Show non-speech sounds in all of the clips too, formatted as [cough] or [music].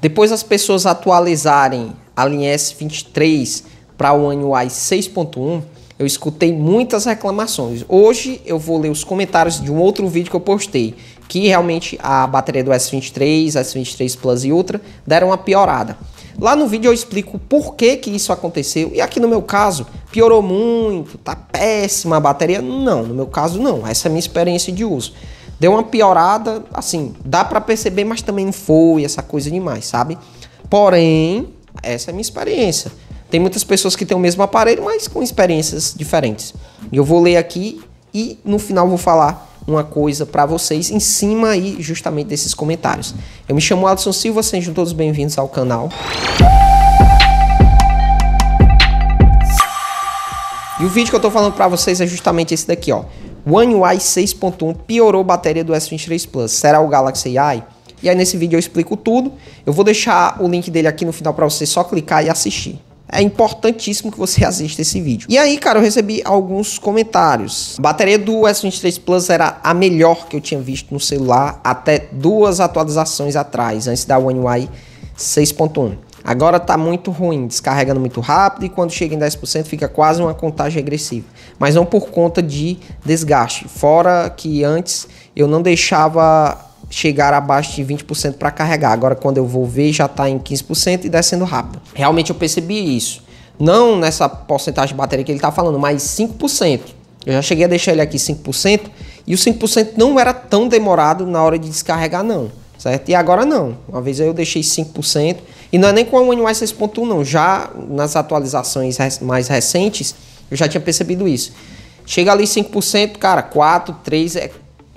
Depois as pessoas atualizarem a linha S23 para o ano UI 6.1, eu escutei muitas reclamações. Hoje eu vou ler os comentários de um outro vídeo que eu postei, que realmente a bateria do S23, S23 Plus e Ultra deram uma piorada. Lá no vídeo eu explico por que que isso aconteceu, e aqui no meu caso, piorou muito, tá péssima a bateria. Não, no meu caso não, essa é a minha experiência de uso. Deu uma piorada, assim, dá para perceber, mas também não foi essa coisa demais, sabe? Porém, essa é a minha experiência. Tem muitas pessoas que têm o mesmo aparelho, mas com experiências diferentes. E eu vou ler aqui e no final vou falar uma coisa para vocês em cima aí justamente desses comentários. Eu me chamo Alisson Silva, sejam todos bem-vindos ao canal. E o vídeo que eu tô falando para vocês é justamente esse daqui, ó. One UI 6.1 piorou a bateria do S23 Plus. Será o Galaxy AI? E aí nesse vídeo eu explico tudo. Eu vou deixar o link dele aqui no final para você só clicar e assistir. É importantíssimo que você [laughs] assista esse vídeo. E aí, cara, eu recebi alguns comentários. A bateria do S23 Plus era a melhor que eu tinha visto no celular até duas atualizações atrás, antes da One UI 6.1. Agora tá muito ruim, descarregando muito rápido e quando chega em 10% fica quase uma contagem regressiva. Mas não por conta de desgaste. Fora que antes eu não deixava chegar abaixo de 20% para carregar. Agora quando eu vou ver já tá em 15% e descendo rápido. Realmente eu percebi isso. Não nessa porcentagem de bateria que ele tá falando, mas 5%. Eu já cheguei a deixar ele aqui 5% e o 5% não era tão demorado na hora de descarregar não, certo? E agora não. Uma vez eu deixei 5% e não é nem com a One 6.1, não. Já nas atualizações mais recentes, eu já tinha percebido isso. Chega ali 5%, cara, 4, 3, é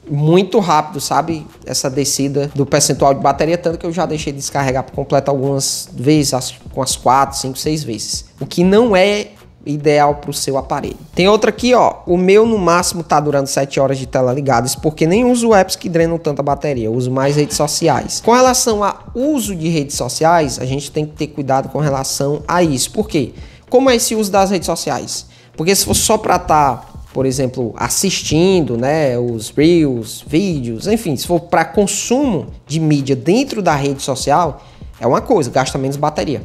muito rápido, sabe? Essa descida do percentual de bateria, tanto que eu já deixei de descarregar por completo algumas vezes, com as 4, 5, 6 vezes. O que não é ideal para o seu aparelho. Tem outra aqui, ó. O meu no máximo tá durando 7 horas de tela ligada. Isso porque nem uso apps que drenam tanta bateria, eu uso mais redes sociais. Com relação a uso de redes sociais, a gente tem que ter cuidado com relação a isso. Por quê? Como é esse uso das redes sociais? Porque se for só para estar tá por exemplo, assistindo, né, os reels, vídeos, enfim, se for para consumo de mídia dentro da rede social, é uma coisa, gasta menos bateria.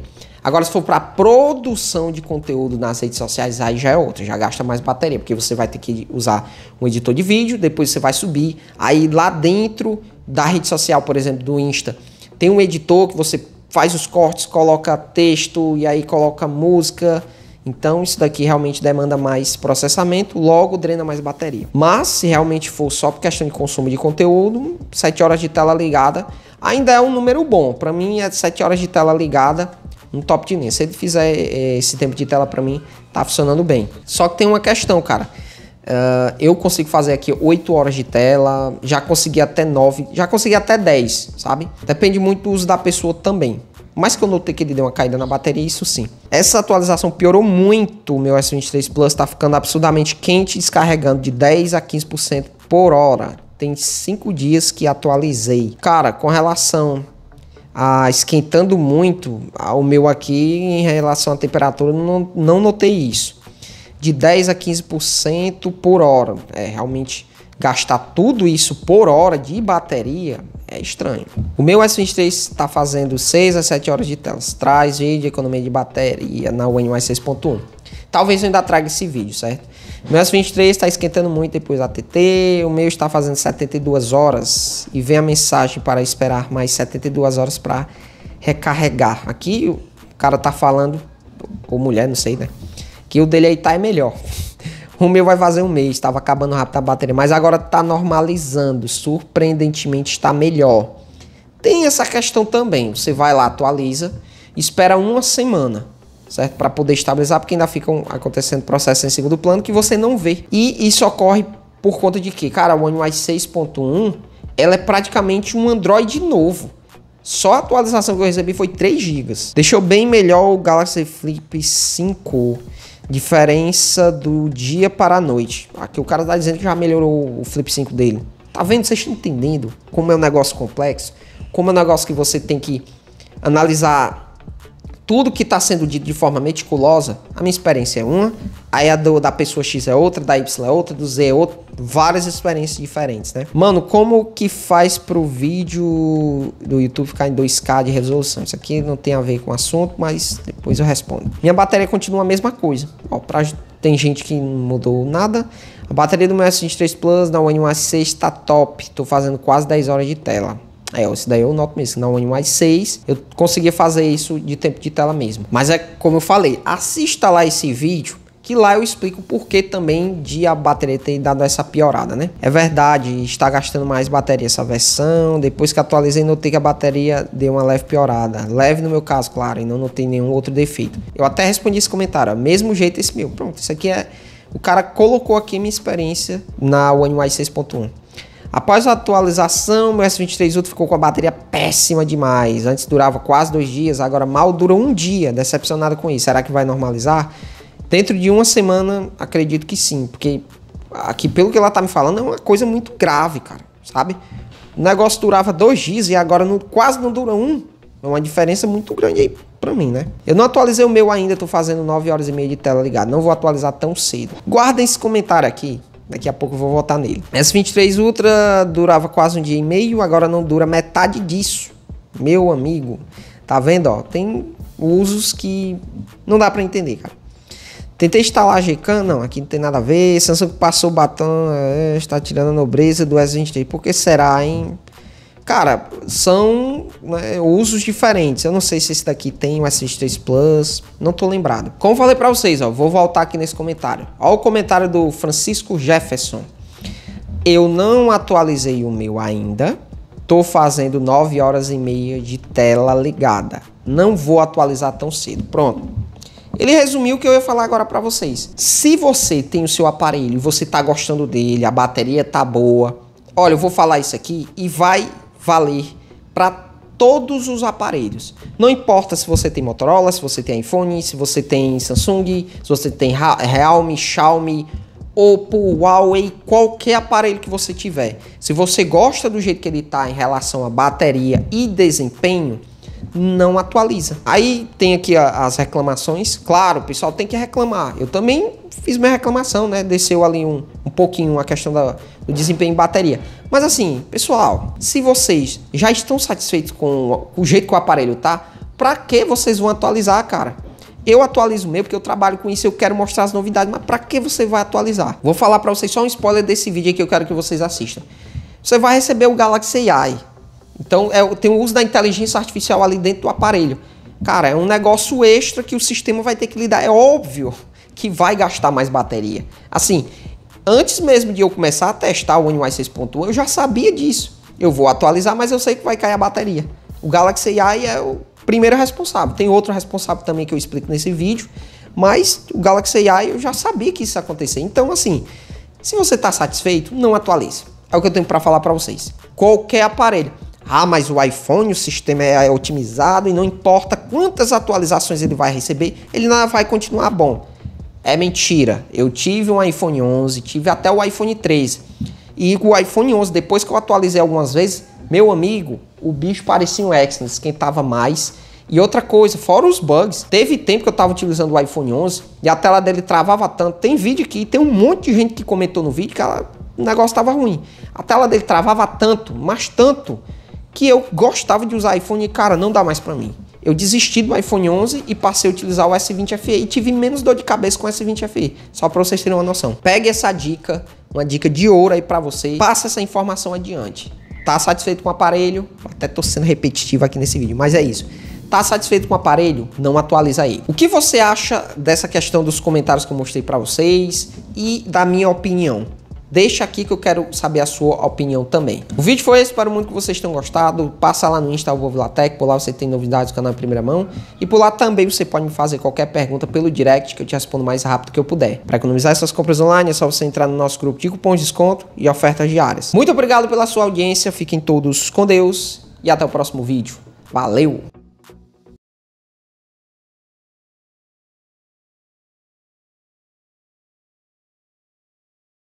Agora, se for para produção de conteúdo nas redes sociais, aí já é outra, já gasta mais bateria, porque você vai ter que usar um editor de vídeo, depois você vai subir. Aí lá dentro da rede social, por exemplo, do Insta, tem um editor que você faz os cortes, coloca texto e aí coloca música. Então, isso daqui realmente demanda mais processamento, logo drena mais bateria. Mas, se realmente for só por questão de consumo de conteúdo, 7 horas de tela ligada ainda é um número bom. Para mim, é 7 horas de tela ligada um top de linha. Se ele fizer é, esse tempo de tela para mim, tá funcionando bem. Só que tem uma questão, cara. Uh, eu consigo fazer aqui 8 horas de tela, já consegui até 9, já consegui até 10, sabe? Depende muito do uso da pessoa também. Mas que eu notei que ele deu uma caída na bateria, isso sim. Essa atualização piorou muito o meu S23 Plus, tá ficando absurdamente quente, descarregando de 10 a 15% por hora. Tem 5 dias que atualizei. Cara, com relação ah, esquentando muito, ah, o meu aqui em relação à temperatura, não, não notei isso. De 10 a 15% por hora. É realmente gastar tudo isso por hora de bateria é estranho. O meu S23 está fazendo 6 a 7 horas de telas, Traz vídeo, economia de bateria na One 6.1. Talvez eu ainda traga esse vídeo, certo? Meu S23 está esquentando muito depois da TT, o meu está fazendo 72 horas e vem a mensagem para esperar mais 72 horas para recarregar. Aqui o cara tá falando, ou mulher, não sei, né? Que o dele aí tá é melhor. [laughs] O meu vai fazer um mês, estava acabando rápido a bateria, mas agora tá normalizando, surpreendentemente está melhor. Tem essa questão também, você vai lá, atualiza, espera uma semana certo? Para poder estabilizar, porque ainda ficam acontecendo processos em segundo plano que você não vê. E isso ocorre por conta de que, cara, o One UI 6.1, ela é praticamente um Android novo. Só a atualização que eu recebi foi 3 GB. Deixou bem melhor o Galaxy Flip 5. Diferença do dia para a noite. Aqui o cara tá dizendo que já melhorou o Flip 5 dele. Tá vendo? Vocês estão entendendo como é um negócio complexo? Como é um negócio que você tem que analisar tudo que está sendo dito de forma meticulosa, a minha experiência é uma, aí a do, da pessoa X é outra, da Y é outra, do Z é outra, várias experiências diferentes, né? Mano, como que faz pro vídeo do YouTube ficar em 2K de resolução? Isso aqui não tem a ver com o assunto, mas depois eu respondo. Minha bateria continua a mesma coisa. Ó, pra, tem gente que não mudou nada. A bateria do meu S23 Plus da One 6 está top. Tô fazendo quase 10 horas de tela. É, ó, isso daí eu noto mesmo, na One mais seis, eu conseguia fazer isso de tempo de tela mesmo. Mas é como eu falei, assista lá esse vídeo que lá eu explico o porquê também de a bateria ter dado essa piorada, né? É verdade, está gastando mais bateria essa versão, depois que atualizei notei que a bateria deu uma leve piorada, leve no meu caso, claro, e não notei nenhum outro defeito. Eu até respondi esse comentário, mesmo jeito esse meu, pronto, isso aqui é... O cara colocou aqui minha experiência na One UI 6.1. Após a atualização, meu S23 Ultra ficou com a bateria péssima demais. Antes durava quase dois dias, agora mal dura um dia. Decepcionado com isso. Será que vai normalizar? Dentro de uma semana, acredito que sim, porque aqui, pelo que ela tá me falando, é uma coisa muito grave, cara, sabe? O negócio durava dois dias e agora não, quase não dura um. É uma diferença muito grande aí pra mim, né? Eu não atualizei o meu ainda, tô fazendo 9 horas e meia de tela ligada. Não vou atualizar tão cedo. Guardem esse comentário aqui Daqui a pouco eu vou voltar nele. s 23 Ultra durava quase um dia e meio, agora não dura metade disso. Meu amigo, tá vendo? Ó, tem usos que não dá para entender, cara. Tentei instalar a Gcam, não, aqui não tem nada a ver. Samsung passou o batom, é, está tirando a nobreza do S23. Por que será, hein? Cara, são né, usos diferentes. Eu não sei se esse daqui tem o sx 3 Plus, não tô lembrado. Como falei para vocês, ó, vou voltar aqui nesse comentário. Olha o comentário do Francisco Jefferson. Eu não atualizei o meu ainda. Tô fazendo 9 horas e meia de tela ligada. Não vou atualizar tão cedo. Pronto. Ele resumiu o que eu ia falar agora para vocês. Se você tem o seu aparelho, você tá gostando dele, a bateria tá boa. Olha, eu vou falar isso aqui e vai valer para todos os aparelhos. Não importa se você tem Motorola, se você tem iPhone, se você tem Samsung, se você tem Realme, Xiaomi, Oppo, Huawei, qualquer aparelho que você tiver. Se você gosta do jeito que ele está em relação a bateria e desempenho, não atualiza. Aí tem aqui as reclamações. Claro, o pessoal tem que reclamar. Eu também fiz minha reclamação, né? Desceu ali um, um pouquinho a questão da, do desempenho em bateria. Mas assim, pessoal, se vocês já estão satisfeitos com o jeito que o aparelho tá, pra que vocês vão atualizar, cara? Eu atualizo o meu porque eu trabalho com isso, eu quero mostrar as novidades, mas pra que você vai atualizar? Vou falar para vocês só um spoiler desse vídeo que eu quero que vocês assistam. Você vai receber o Galaxy AI então, é, tem o uso da inteligência artificial ali dentro do aparelho. Cara, é um negócio extra que o sistema vai ter que lidar. É óbvio que vai gastar mais bateria. Assim, antes mesmo de eu começar a testar o One UI 6.1, eu já sabia disso. Eu vou atualizar, mas eu sei que vai cair a bateria. O Galaxy AI é o primeiro responsável. Tem outro responsável também que eu explico nesse vídeo, mas o Galaxy AI eu já sabia que isso ia acontecer. Então, assim, se você está satisfeito, não atualize. É o que eu tenho para falar para vocês. Qualquer aparelho. Ah, mas o iPhone, o sistema é otimizado e não importa quantas atualizações ele vai receber, ele vai continuar bom. É mentira. Eu tive um iPhone 11, tive até o iPhone 3. E o iPhone 11, depois que eu atualizei algumas vezes, meu amigo, o bicho parecia um Exynos, esquentava mais. E outra coisa, fora os bugs, teve tempo que eu estava utilizando o iPhone 11 e a tela dele travava tanto. Tem vídeo aqui, tem um monte de gente que comentou no vídeo que ela, o negócio estava ruim. A tela dele travava tanto, mas tanto, que eu gostava de usar iPhone e, cara, não dá mais para mim. Eu desisti do iPhone 11 e passei a utilizar o S20 FE e tive menos dor de cabeça com o S20 FE, só para vocês terem uma noção. Pegue essa dica, uma dica de ouro aí para você, passa essa informação adiante. Tá satisfeito com o aparelho? Até tô sendo repetitivo aqui nesse vídeo, mas é isso. Tá satisfeito com o aparelho? Não atualiza ele. O que você acha dessa questão dos comentários que eu mostrei para vocês e da minha opinião? Deixa aqui que eu quero saber a sua opinião também. O vídeo foi esse, espero muito que vocês tenham gostado. Passa lá no Insta o Vilatec, por lá você tem novidades do canal em primeira mão. E por lá também você pode me fazer qualquer pergunta pelo direct que eu te respondo mais rápido que eu puder. Para economizar essas compras online é só você entrar no nosso grupo de cupons de desconto e ofertas diárias. Muito obrigado pela sua audiência, fiquem todos com Deus e até o próximo vídeo. Valeu!